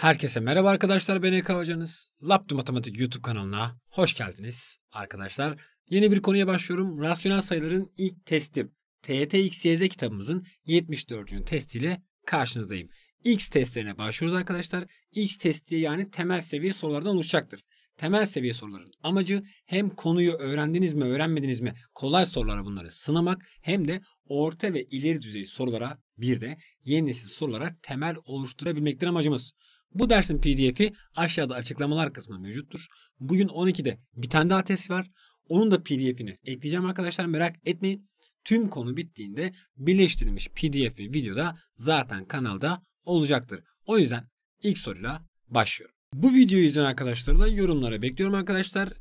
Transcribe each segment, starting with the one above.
Herkese merhaba arkadaşlar ben Eka Hocanız. Laptı Matematik YouTube kanalına hoş geldiniz arkadaşlar. Yeni bir konuya başlıyorum. Rasyonel sayıların ilk testi. TYT XYZ kitabımızın 74. testiyle karşınızdayım. X testlerine başlıyoruz arkadaşlar. X testi yani temel seviye sorulardan oluşacaktır. Temel seviye soruların amacı hem konuyu öğrendiniz mi öğrenmediniz mi kolay sorulara bunları sınamak hem de orta ve ileri düzey sorulara bir de yeni nesil sorulara temel oluşturabilmektir amacımız. Bu dersin pdf'i aşağıda açıklamalar kısmında mevcuttur. Bugün 12'de bir tane daha test var. Onun da pdf'ini ekleyeceğim arkadaşlar merak etmeyin. Tüm konu bittiğinde birleştirilmiş pdf ve videoda zaten kanalda olacaktır. O yüzden ilk soruyla başlıyorum. Bu videoyu izleyen arkadaşları da yorumlara bekliyorum arkadaşlar.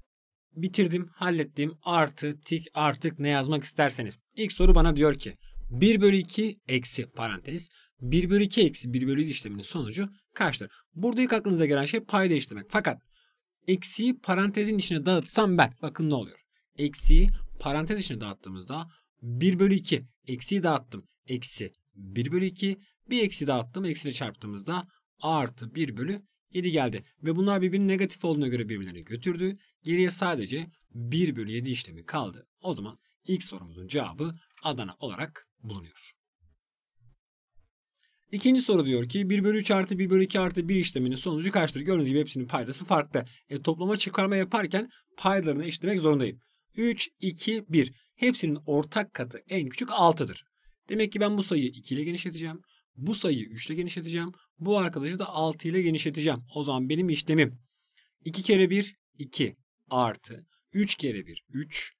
Bitirdim, hallettim, artı, tik, artık ne yazmak isterseniz. İlk soru bana diyor ki 1 bölü 2 eksi parantez 1 bölü 2 eksi 1 bölü 7 işleminin sonucu kaçtır? Burada ilk aklınıza gelen şey pay değiştirmek. Fakat eksiği parantezin içine dağıtsam ben bakın ne oluyor? Eksiği parantez içine dağıttığımızda 1 bölü 2 eksiği dağıttım. Eksi 1 bölü 2 bir eksi dağıttım. Eksiyle çarptığımızda artı 1 bölü 7 geldi. Ve bunlar birbirinin negatif olduğuna göre birbirlerini götürdü. Geriye sadece 1 bölü 7 işlemi kaldı. O zaman ilk sorumuzun cevabı Adana olarak bulunuyor. İkinci soru diyor ki 1 bölü 3 artı 1 bölü 2 artı 1 işleminin sonucu kaçtır? Gördüğünüz gibi hepsinin paydası farklı. E, toplama çıkarma yaparken paylarını eşitlemek zorundayım. 3, 2, 1. Hepsinin ortak katı en küçük 6'dır. Demek ki ben bu sayıyı 2 ile genişleteceğim. Bu sayıyı 3 ile genişleteceğim. Bu arkadaşı da 6 ile genişleteceğim. O zaman benim işlemim 2 kere 1 2 artı 3 kere 1 3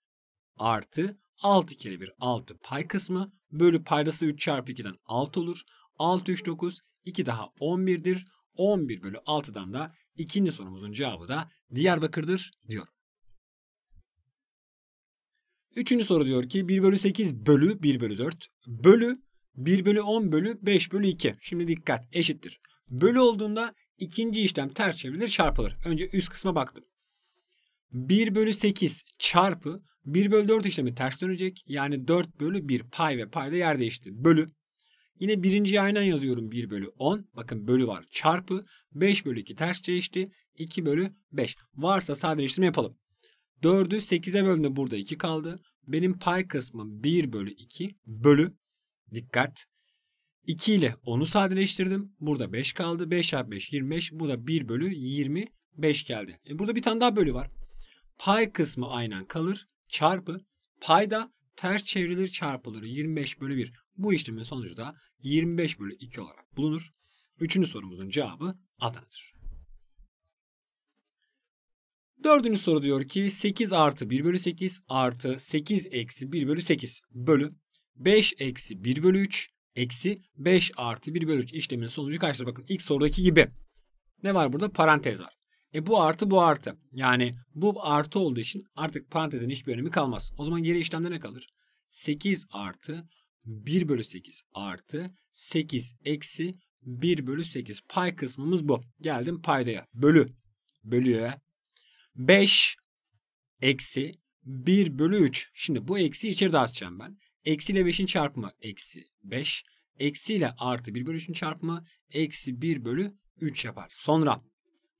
artı 6 kere 1 6 pay kısmı bölü paydası 3 çarpı 2'den 6 olur. 6, 3, 9, 2 daha 11'dir. 11 bölü 6'dan da ikinci sorumuzun cevabı da Diyarbakır'dır diyor. Üçüncü soru diyor ki 1 bölü 8 bölü 1 bölü 4 bölü 1 bölü 10 bölü 5 bölü 2. Şimdi dikkat eşittir. Bölü olduğunda ikinci işlem ters çevrilir çarpılır. Önce üst kısma baktım. 1 bölü 8 çarpı 1 bölü 4 işlemi ters dönecek. Yani 4 bölü 1 pay ve payda yer değişti. Bölü Yine birinci aynen yazıyorum 1 bölü 10. Bakın bölü var çarpı. 5 bölü 2 ters çelişti. 2 bölü 5. Varsa sadeleştirme yapalım. 4'ü 8'e bölündü burada 2 kaldı. Benim pay kısmım 1 bölü 2 bölü. Dikkat. 2 ile 10'u sadeleştirdim. Burada 5 kaldı. 5 çarpı 5 25. Bu da 1 bölü 25 geldi. E burada bir tane daha bölü var. Pay kısmı aynen kalır. Çarpı. Payda ters çevrilir çarpılır. 25 bölü 1. Bu işlemin sonucu da 25 bölü 2 olarak bulunur. Üçüncü sorumuzun cevabı Adana'dır. Dördüncü soru diyor ki 8 artı 1 bölü 8 artı 8 eksi 1 bölü 8 bölü 5 eksi 1 bölü 3 eksi 5 artı 1 bölü 3 işleminin sonucu kaçtır? Bakın ilk sorudaki gibi. Ne var burada? Parantez var. E bu artı bu artı. Yani bu artı olduğu için artık parantezin hiçbir önemi kalmaz. O zaman geri işlemde ne kalır? 8 artı 1 bölü 8 artı 8 eksi 1 bölü 8. Pay kısmımız bu. Geldim paydaya. Bölü. Bölüye. 5 eksi 1 bölü 3. Şimdi bu eksi içeri dağıtacağım ben. Eksi ile 5'in çarpımı eksi 5. Eksi ile artı 1 bölü 3'ün çarpımı eksi 1 bölü 3 yapar. Sonra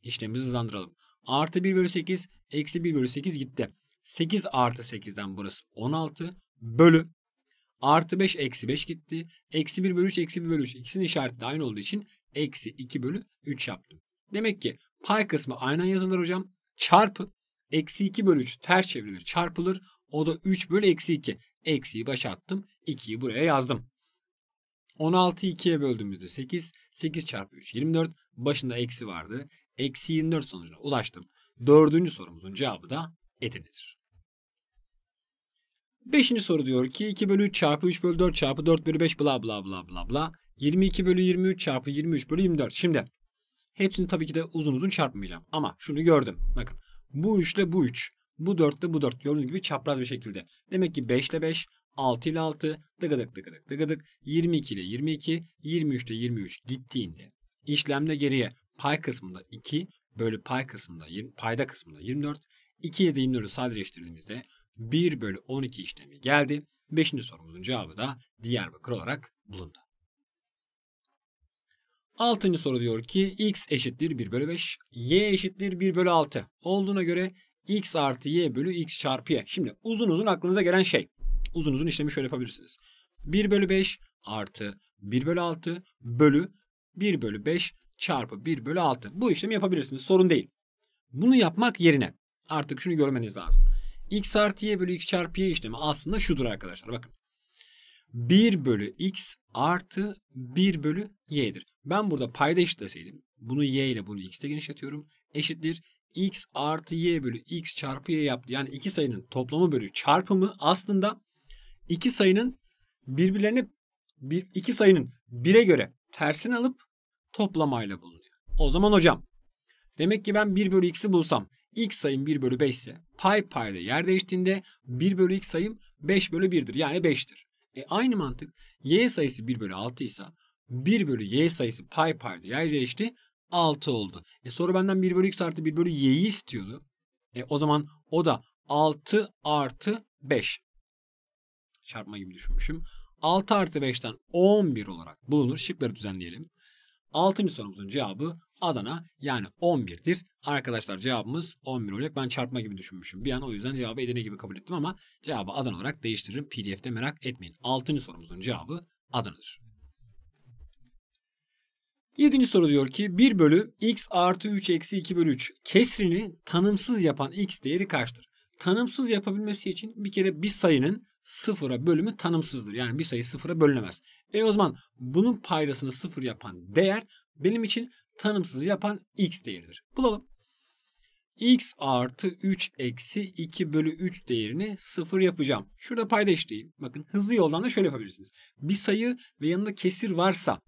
işlemimizi hızlandıralım. Artı 1 bölü 8 eksi 1 bölü 8 gitti. 8 artı 8'den burası 16 bölü Artı 5 eksi 5 gitti. Eksi 1 bölü 3 eksi 1 bölü 3 ikisinin işareti aynı olduğu için eksi 2 bölü 3 yaptım. Demek ki pay kısmı aynen yazılır hocam. Çarpı eksi 2 bölü 3 ters çevrilir çarpılır. O da 3 bölü eksi 2. Eksiyi başa attım. 2'yi buraya yazdım. 16'yı 2'ye böldüğümüzde 8. 8 çarpı 3 24. Başında eksi vardı. Eksi 24 sonucuna ulaştım. Dördüncü sorumuzun cevabı da Edirne'dir. Beşinci soru diyor ki 2 bölü 3 çarpı 3 bölü 4 çarpı 4 bölü 5 bla bla bla bla bla. 22 bölü 23 çarpı 23 bölü 24. Şimdi hepsini tabii ki de uzun uzun çarpmayacağım. Ama şunu gördüm. Bakın bu 3 ile bu 3. Bu 4 ile bu 4. Gördüğünüz gibi çapraz bir şekilde. Demek ki 5 ile 5, 6 ile 6, dıgıdık dıgıdık dıgıdık. 22 ile 22, 23 ile 23 gittiğinde işlemde geriye pay kısmında 2 bölü pay kısmında payda kısmında 24. 2 ile de 24'ü sadeleştirdiğimizde 1 bölü 12 işlemi geldi. 5. sorumuzun cevabı da Diyarbakır olarak bulundu. 6. soru diyor ki x eşittir 1 bölü 5, y eşittir 1 bölü 6 olduğuna göre x artı y bölü x çarpı y. Şimdi uzun uzun aklınıza gelen şey. Uzun uzun işlemi şöyle yapabilirsiniz. 1 bölü 5 artı 1 bölü 6 bölü 1 bölü 5 çarpı 1 bölü 6. Bu işlemi yapabilirsiniz. Sorun değil. Bunu yapmak yerine artık şunu görmeniz lazım x artı y bölü x çarpı y işlemi aslında şudur arkadaşlar. Bakın 1 bölü x artı 1 bölü y'dir. Ben burada payda eşitleseydim bunu y ile bunu x'te genişletiyorum. Eşittir x artı y bölü x çarpı y yaptı. Yani iki sayının toplamı bölü çarpımı aslında iki sayının birbirlerine bir, iki sayının bire göre tersini alıp toplamayla bulunuyor. O zaman hocam demek ki ben 1 bölü x'i bulsam x sayım 1 bölü 5 ise pi pay ile yer değiştiğinde 1 bölü x sayım 5 bölü 1'dir. Yani 5'tir. E aynı mantık y sayısı 1 bölü 6 ise 1 bölü y sayısı pi pay ile yer değişti 6 oldu. E soru benden 1 bölü x artı 1 bölü y'yi istiyordu. E o zaman o da 6 artı 5. Çarpma gibi düşünmüşüm. 6 artı 5'ten 11 olarak bulunur. Şıkları düzenleyelim. 6. sorumuzun cevabı Adana yani 11'dir. Arkadaşlar cevabımız 11 olacak. Ben çarpma gibi düşünmüşüm. Bir an o yüzden cevabı Edirne gibi kabul ettim ama cevabı Adana olarak değiştiririm. PDF'de merak etmeyin. 6. sorumuzun cevabı Adana'dır. 7. soru diyor ki 1 bölü x artı 3 eksi 2 bölü 3 kesrini tanımsız yapan x değeri kaçtır? Tanımsız yapabilmesi için bir kere bir sayının sıfıra bölümü tanımsızdır. Yani bir sayı sıfıra bölünemez. E o zaman bunun paydasını sıfır yapan değer benim için tanımsızı yapan x değeridir. Bulalım. x artı 3 eksi 2 bölü 3 değerini 0 yapacağım. Şurada payda eşleyeyim. Bakın hızlı yoldan da şöyle yapabilirsiniz. Bir sayı ve yanında kesir varsa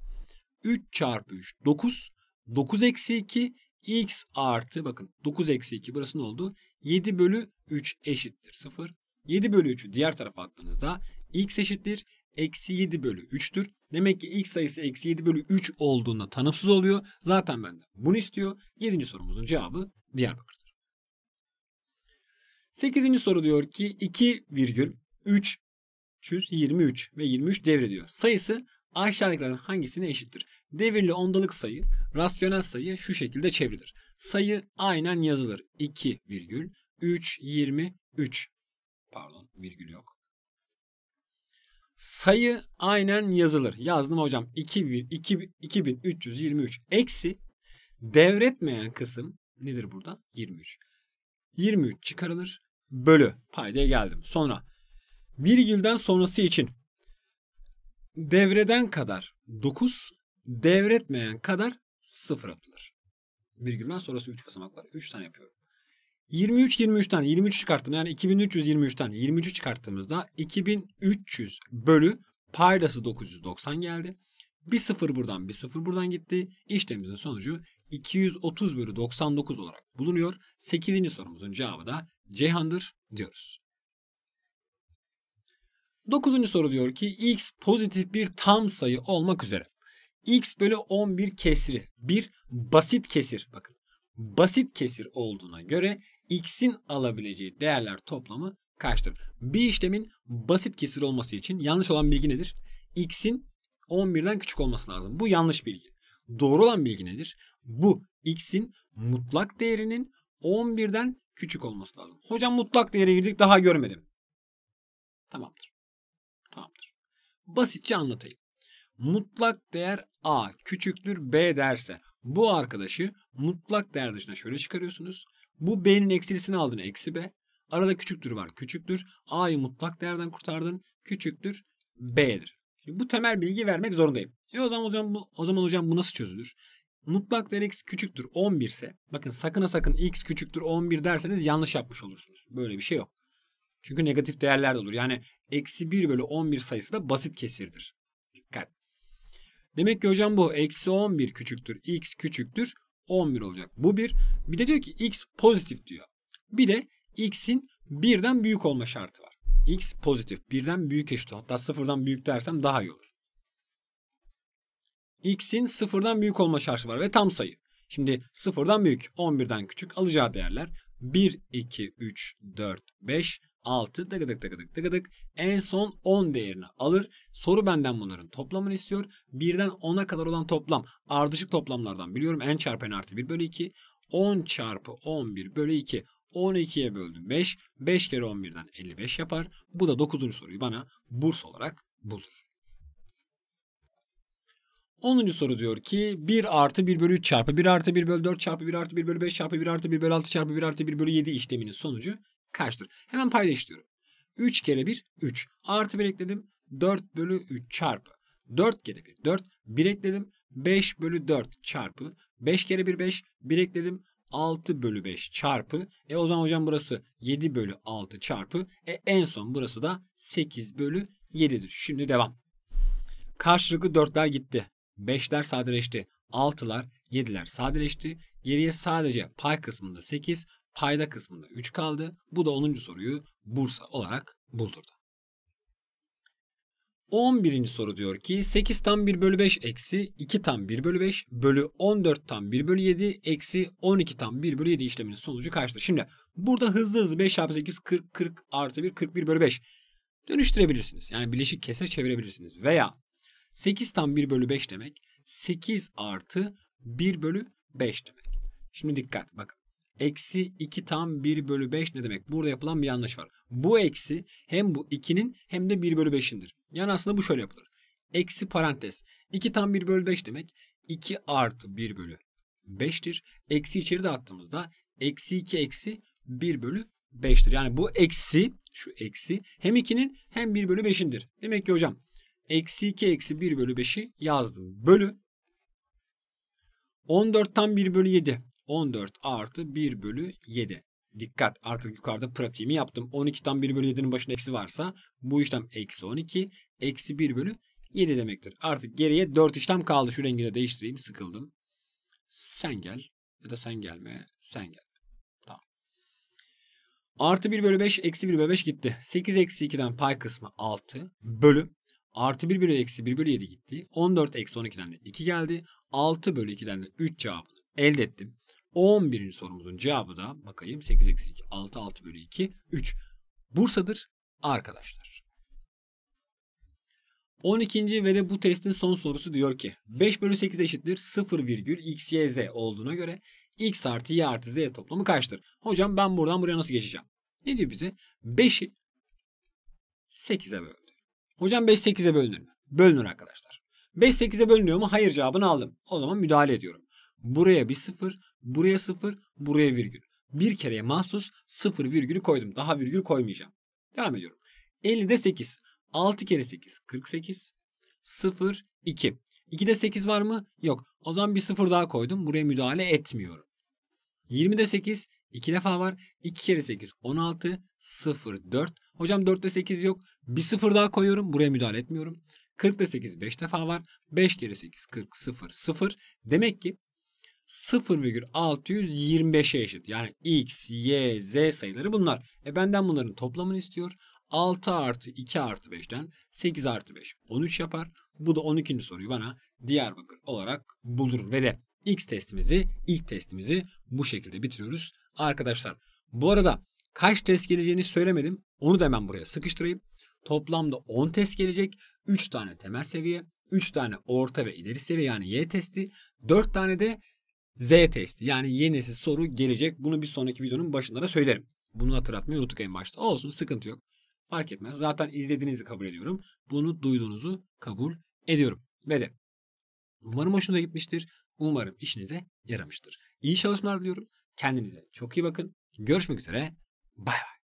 3 çarpı 3 9. 9 eksi 2 x artı bakın 9 eksi 2 burası ne oldu? 7 bölü 3 eşittir 0. 7 bölü 3'ü diğer tarafa attığınızda x eşittir eksi 7 bölü 3'tür. Demek ki x sayısı eksi 7 bölü 3 olduğunda tanımsız oluyor. Zaten benden bunu istiyor. 7. sorumuzun cevabı Diyarbakır'dır. 8. soru diyor ki 2 virgül 3 323 ve 23 devrediyor. Sayısı aşağıdakilerden hangisine eşittir? Devirli ondalık sayı, rasyonel sayı şu şekilde çevrilir. Sayı aynen yazılır. 2 virgül 3 23 pardon virgül yok sayı aynen yazılır. Yazdım hocam 2323 eksi devretmeyen kısım nedir burada? 23. 23 çıkarılır bölü paydaya geldim. Sonra virgülden sonrası için devreden kadar 9 devretmeyen kadar 0 atılır. Virgülden sonrası 3 basamak var. 3 tane yapıyorum. 23 23'ten 23 çıkarttım. Yani 2323'ten 23 çıkarttığımızda 2300 bölü paydası 990 geldi. Bir sıfır buradan bir sıfır buradan gitti. İşlemimizin sonucu 230 bölü 99 olarak bulunuyor. 8. sorumuzun cevabı da Ceyhan'dır diyoruz. 9. soru diyor ki x pozitif bir tam sayı olmak üzere x bölü 11 kesri bir basit kesir bakın basit kesir olduğuna göre x'in alabileceği değerler toplamı kaçtır? Bir işlemin basit kesir olması için yanlış olan bilgi nedir? x'in 11'den küçük olması lazım. Bu yanlış bilgi. Doğru olan bilgi nedir? Bu x'in mutlak değerinin 11'den küçük olması lazım. Hocam mutlak değere girdik daha görmedim. Tamamdır. Tamamdır. Basitçe anlatayım. Mutlak değer a küçüktür b derse bu arkadaşı mutlak değer dışına şöyle çıkarıyorsunuz. Bu b'nin eksilisini aldın eksi b. Arada küçüktür var küçüktür. a'yı mutlak değerden kurtardın küçüktür b'dir. Şimdi bu temel bilgi vermek zorundayım. E o zaman hocam bu, o zaman hocam bu nasıl çözülür? Mutlak değer x küçüktür 11 ise bakın sakına sakın x küçüktür 11 derseniz yanlış yapmış olursunuz. Böyle bir şey yok. Çünkü negatif değerler de olur. Yani eksi 1 bölü 11 sayısı da basit kesirdir. Dikkat. Demek ki hocam bu eksi 11 küçüktür x küçüktür 11 olacak. Bu bir. Bir de diyor ki x pozitif diyor. Bir de x'in birden büyük olma şartı var. x pozitif. Birden büyük eşit. Hatta sıfırdan büyük dersem daha iyi olur. x'in sıfırdan büyük olma şartı var ve tam sayı. Şimdi sıfırdan büyük, 11'den küçük alacağı değerler 1, 2, 3, 4, 5, 6 dıgıdık dıgıdık dıgıdık en son 10 değerini alır. Soru benden bunların toplamını istiyor. 1'den 10'a kadar olan toplam ardışık toplamlardan biliyorum. n çarpı n artı 1 bölü 2. 10 çarpı 11 bölü 2. 12'ye böldüm 5. 5 kere 11'den 55 yapar. Bu da 9. soruyu bana burs olarak bulur. 10. soru diyor ki 1 artı 1 bölü 3 çarpı 1 artı 1 bölü 4 çarpı 1 artı 1 bölü 5 çarpı 1 artı 1 bölü 6 çarpı 1 artı 1 bölü 7 işleminin sonucu kaçtır? Hemen paylaşıyorum. 3 kere 1 3. Artı 1 ekledim. 4 bölü 3 çarpı. 4 kere 1 4. 1 ekledim. 5 bölü 4 çarpı. 5 kere 1 5. 1 ekledim. 6 bölü 5 çarpı. E o zaman hocam burası 7 bölü 6 çarpı. E en son burası da 8 bölü 7'dir. Şimdi devam. Karşılıklı 4'ler gitti. 5'ler sadeleşti. 6'lar 7'ler sadeleşti. Geriye sadece pay kısmında 8 Payda kısmında 3 kaldı. Bu da 10. soruyu Bursa olarak buldurdu. 11. soru diyor ki 8 tam 1 bölü 5 eksi 2 tam 1 bölü 5 bölü 14 tam 1 bölü 7 eksi 12 tam 1 bölü 7 işleminin sonucu kaçtır? Şimdi burada hızlı hızlı 5 çarpı 8 40 40 artı 1 41 bölü 5 dönüştürebilirsiniz. Yani bileşik kese çevirebilirsiniz. Veya 8 tam 1 bölü 5 demek 8 artı 1 bölü 5 demek. Şimdi dikkat bakın. Eksi 2 tam 1 bölü 5 ne demek? Burada yapılan bir yanlış var. Bu eksi hem bu 2'nin hem de 1 bölü 5'indir. Yani aslında bu şöyle yapılır. Eksi parantez. 2 tam 1 bölü 5 demek 2 artı 1 bölü 5'tir. Eksi içeri de attığımızda eksi 2 eksi 1 bölü 5'tir. Yani bu eksi şu eksi hem 2'nin hem 1 bölü 5'indir. Demek ki hocam eksi 2 eksi 1 bölü 5'i yazdım. Bölü 14 tam 1 bölü 7. 14 artı 1 bölü 7. Dikkat artık yukarıda pratiğimi yaptım. 12'den 1 bölü 7'nin başında eksi varsa bu işlem eksi 12. Eksi 1 bölü 7 demektir. Artık geriye 4 işlem kaldı. Şu rengi de değiştireyim. Sıkıldım. Sen gel. Ya da sen gelme. Sen gel. Tamam. Artı 1 bölü 5 eksi 1 bölü 5 gitti. 8 eksi 2'den pay kısmı 6 bölü. Artı 1 bölü eksi 1 bölü 7 gitti. 14 eksi 12'den de 2 geldi. 6 bölü 2'den de 3 cevabını elde ettim. 11. sorumuzun cevabı da bakayım 8 eksi 2 6 6 bölü 2 3. Bursa'dır arkadaşlar. 12. ve de bu testin son sorusu diyor ki 5 bölü 8 eşittir 0 virgül x y z olduğuna göre x artı y artı z toplamı kaçtır? Hocam ben buradan buraya nasıl geçeceğim? Ne diyor bize? 5'i 8'e böldü. Hocam 5 8'e bölünür mü? Bölünür arkadaşlar. 5 8'e bölünüyor mu? Hayır cevabını aldım. O zaman müdahale ediyorum. Buraya bir 0, Buraya 0, buraya virgül. Bir kereye mahsus 0 virgülü koydum. Daha virgül koymayacağım. Devam ediyorum. 50'de 8. 6 kere 8 48. 0 2. 2'de 8 var mı? Yok. O zaman bir 0 daha koydum. Buraya müdahale etmiyorum. 20'de 8 2 defa var. 2 kere 8 16 0 4. Hocam 4'te 8 yok. Bir 0 daha koyuyorum. Buraya müdahale etmiyorum. 40'da 8 5 defa var. 5 kere 8 40 0 0. Demek ki 0,625'e eşit. Yani x, y, z sayıları bunlar. E benden bunların toplamını istiyor. 6 artı 2 artı 5'ten 8 artı 5 13 yapar. Bu da 12. soruyu bana Diyarbakır olarak bulur Ve de x testimizi, ilk testimizi bu şekilde bitiriyoruz. Arkadaşlar bu arada kaç test geleceğini söylemedim. Onu da hemen buraya sıkıştırayım. Toplamda 10 test gelecek. 3 tane temel seviye, 3 tane orta ve ileri seviye yani Y testi, 4 tane de Z testi yani yenisi soru gelecek. Bunu bir sonraki videonun başında da söylerim. Bunu hatırlatmayı unuttuk en başta. Olsun sıkıntı yok. Fark etmez. Zaten izlediğinizi kabul ediyorum. Bunu duyduğunuzu kabul ediyorum. Ve de umarım hoşunuza gitmiştir. Umarım işinize yaramıştır. İyi çalışmalar diliyorum. Kendinize çok iyi bakın. Görüşmek üzere. Bay bay.